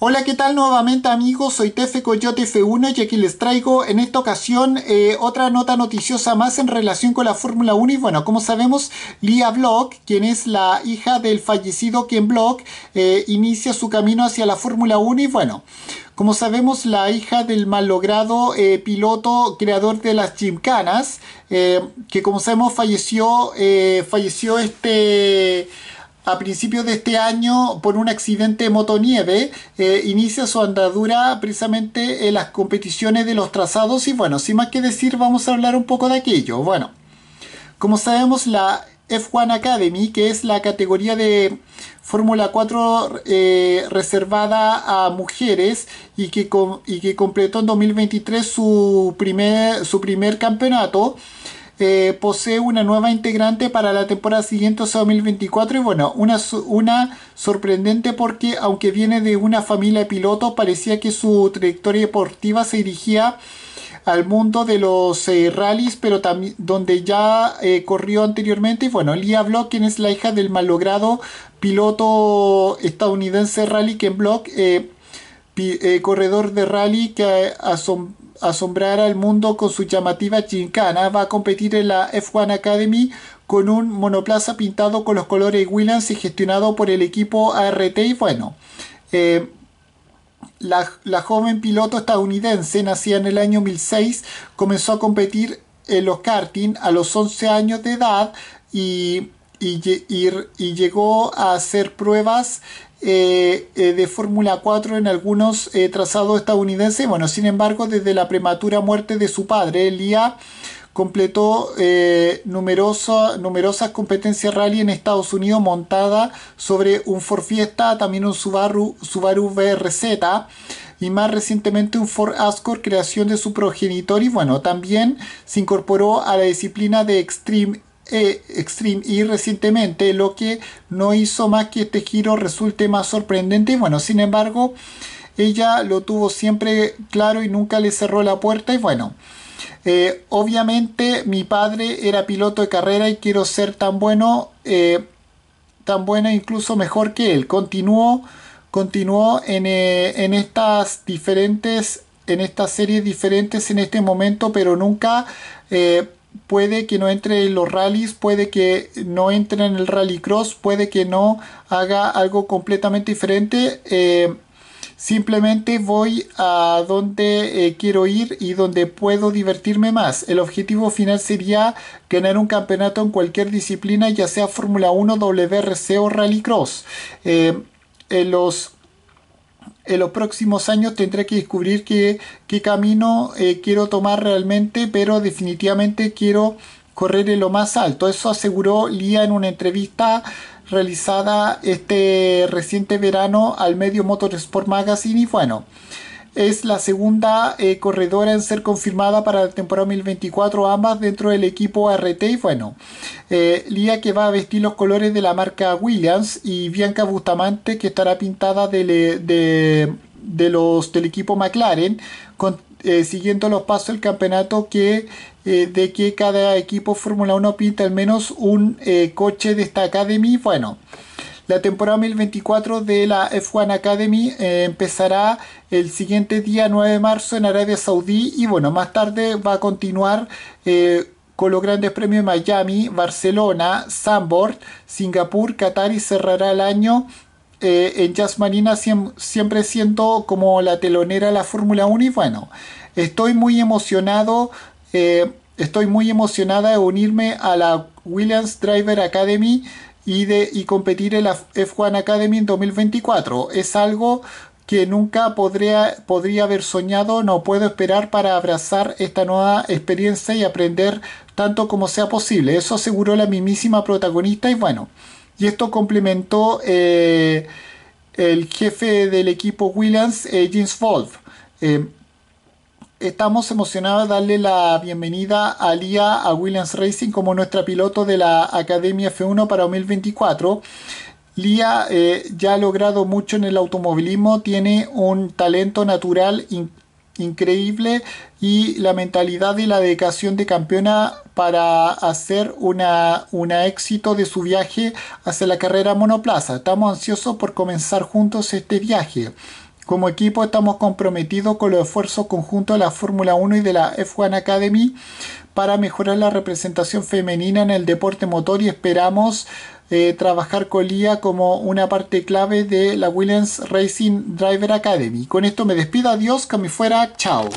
Hola, ¿qué tal nuevamente amigos? Soy Tefe Coyote F1 y aquí les traigo en esta ocasión eh, otra nota noticiosa más en relación con la Fórmula 1 y bueno, como sabemos, Lia Block, quien es la hija del fallecido Ken Block, eh, inicia su camino hacia la Fórmula 1 y bueno, como sabemos, la hija del malogrado eh, piloto creador de las Gymkhanas, que como sabemos falleció, falleció este a principios de este año por un accidente de motonieve eh, inicia su andadura precisamente en las competiciones de los trazados y bueno, sin más que decir vamos a hablar un poco de aquello. Bueno, como sabemos la F1 Academy, que es la categoría de Fórmula 4 eh, reservada a mujeres y que, y que completó en 2023 su primer, su primer campeonato. Este, posee una nueva integrante para la temporada siguiente, o sea, 2024. Y bueno, una, una sorprendente porque aunque viene de una familia de pilotos, parecía que su trayectoria deportiva se dirigía al mundo de los eh, rallies, pero también donde ya eh, corrió anteriormente. Y bueno, Lia Block, quien es la hija del malogrado piloto estadounidense Rally Ken Block, eh, corredor de rally que asombró, asombrar al mundo con su llamativa chincana, va a competir en la F1 Academy con un monoplaza pintado con los colores Williams y gestionado por el equipo ART. Y bueno, eh, la, joven piloto estadounidense, nacida en el año 2006, comenzó a competir en los karting a los 11 años de edad y llegó a hacer pruebas eh, eh, de Fórmula 4 en algunos eh, trazados estadounidenses. Bueno, sin embargo, desde la prematura muerte de su padre, Lía completó numerosas competencias rally en Estados Unidos montada sobre un Ford Fiesta, también un Subaru, Subaru VRZ y más recientemente un Ford Ascor creación de su progenitor y bueno, también se incorporó a la disciplina de Extreme Extreme y recientemente, lo que no hizo más que este giro resulte más sorprendente. Y bueno, sin embargo, ella lo tuvo siempre claro y nunca le cerró la puerta. Y bueno, eh, obviamente mi padre era piloto de carrera y quiero ser tan bueno, eh, tan bueno e incluso mejor que él. Continuó, continuó en, eh, en estas diferentes, en estas series diferentes en este momento, pero nunca puede que no entre en los rallies, puede que no entre en el rallycross, puede que no haga algo completamente diferente. Eh, simplemente voy a donde eh, quiero ir y donde puedo divertirme más. El objetivo final sería ganar un campeonato en cualquier disciplina, ya sea Fórmula 1, WRC o rallycross. Eh, en los en los próximos años tendré que descubrir qué, camino eh, quiero tomar realmente, pero definitivamente quiero correr en lo más alto. Eso aseguró Lía en una entrevista realizada este reciente verano al medio Motorsport Magazine y bueno es la segunda eh, corredora en ser confirmada para la temporada 2024, ambas dentro del equipo RT. Y bueno, eh, Lía que va a vestir los colores de la marca Williams y Bianca Bustamante que estará pintada eh, de, los, del equipo McLaren. siguiendo los pasos del campeonato que de que cada equipo Fórmula 1 pinta al menos un coche de esta Academy. Bueno, la temporada 2024 de la F1 Academy eh, empezará el siguiente día 9 de marzo en Arabia Saudí y bueno, más tarde va a continuar. Eh, con los grandes premios de Miami, Barcelona, Sanborn, Singapur, Qatar y cerrará el año eh, en Jazz Marina siempre siendo como la telonera de la Fórmula 1 y bueno, estoy muy emocionado, estoy muy emocionada de unirme a la Williams Driver Academy y, de, y competir en la F1 Academy en 2024. Es algo que nunca podría, podría haber soñado, no puedo esperar para abrazar esta nueva experiencia y aprender tanto como sea posible. Eso aseguró la mismísima protagonista y bueno, y esto complementó eh, el jefe del equipo Williams, eh, James Wolf. Eh, estamos emocionados de darle la bienvenida a Lía a Williams Racing como nuestra piloto de la Academia F1 para 2024. Lía eh, ya ha logrado mucho en el automovilismo, tiene un talento natural increíble y la mentalidad y la dedicación de campeona para hacer un éxito de su viaje hacia la carrera monoplaza. Estamos ansiosos por comenzar juntos este viaje. Como equipo estamos comprometidos con los esfuerzos conjuntos de la Fórmula 1 y de la F1 Academy para mejorar la representación femenina en el deporte motor y esperamos eh, trabajar con LIA como una parte clave de la Williams Racing Driver Academy. Con esto me despido, adiós, que fuera, chao.